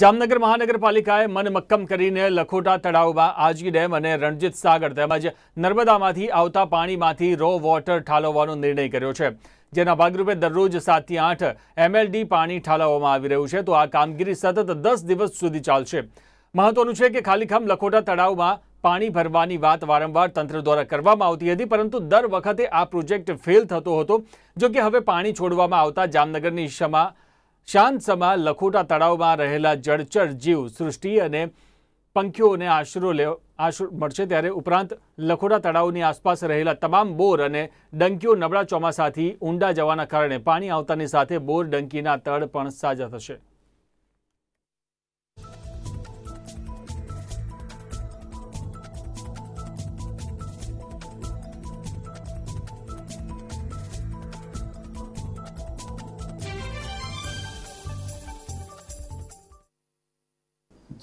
જામનગર મહાનગરપાલિકાએ મક્કમ કરીને લખોટા તળાવમાં આજી ડેમ અને રણજીત સાગર તેમજ નર્મદામાંથી આવતા પાણીમાંથી રો વોટર ઠાલવવાનો નિર્ણય કર્યો છે જેના ભાગરૂપે દરરોજ સાતથી આઠ એમએલડી પાણી ઠાલવવામાં આવી રહ્યું છે તો આ કામગીરી સતત દસ દિવસ સુધી ચાલશે મહત્વનું છે કે ખાલીખામ લખોટા તળાવમાં પાણી ભરવાની વાત વારંવાર તંત્ર દ્વારા કરવામાં આવતી હતી પરંતુ દર વખતે આ પ્રોજેક્ટ ફેલ થતો હતો જો કે હવે પાણી છોડવામાં આવતા જામનગરની ક્ષમા શાંતસમાં લખોટા તળાવમાં રહેલા જળચર જીવ સૃષ્ટિ અને પંખીઓને આશરો લે આશરો મળશે ત્યારે ઉપરાંત લખોટા તળાવની આસપાસ રહેલા તમામ બોર અને ડંકીઓ નબળા ચોમાસાથી ઊંડા જવાના કારણે પાણી આવતાની સાથે બોર ડંકીના તળ પણ સાજા થશે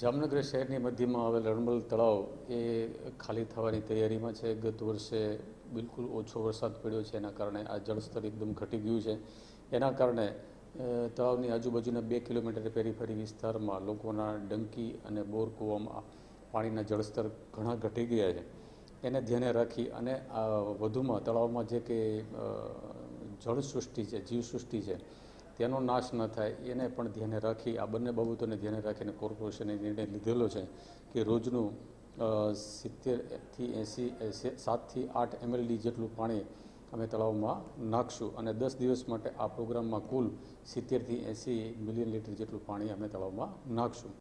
જામનગર શહેરની મધ્યમાં આવેલ રણમલ તળાવ એ ખાલી થવાની તૈયારીમાં છે ગત વર્ષે બિલકુલ ઓછો વરસાદ પડ્યો છે એના કારણે આ જળસ્તર એકદમ ઘટી ગયું છે એના કારણે તળાવની આજુબાજુના બે કિલોમીટર પેરીફેરી વિસ્તારમાં લોકોના ડંકી અને બોર કૂવામાં પાણીના જળસ્તર ઘણા ઘટી ગયા છે એને ધ્યાને રાખી અને આ વધુમાં તળાવમાં જે કે જળસૃષ્ટિ છે જીવસૃષ્ટિ છે તેનો નાશ ન થાય એને પણ ધ્યાને રાખી આ બંને બાબતોને ધ્યાને રાખીને કોર્પોરેશને નિર્ણય લીધેલો છે કે રોજનું સિત્તેરથી એંસી સાતથી આઠ એમએલડી જેટલું પાણી અમે તળાવમાં નાખશું અને દસ દિવસ માટે આ પ્રોગ્રામમાં કુલ સિત્તેરથી એંસી મિલિયન લીટર જેટલું પાણી અમે તળાવમાં નાખશું